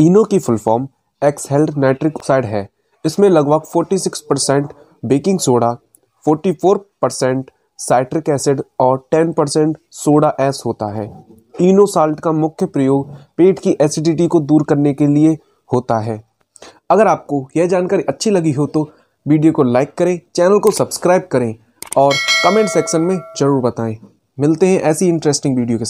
इनो की full form exhaled nitric oxide है इसमें लगभग 46 percent baking soda 44 percent citric acid और 10 परसेंट सोडा एस होता है इनो साल्ट का मुख्य प्रयोग पेट की एसिडिटी को दूर करने के लिए होता है अगर आपको यह जानकारी अच्छी लगी हो तो वीडियो को लाइक करें चैनल को सब्सक्राइब करें और कमेंट सेक्शन में ज़रूर बताएं मिलते हैं ऐसी इंटरेस्टिंग वीडियो के साथ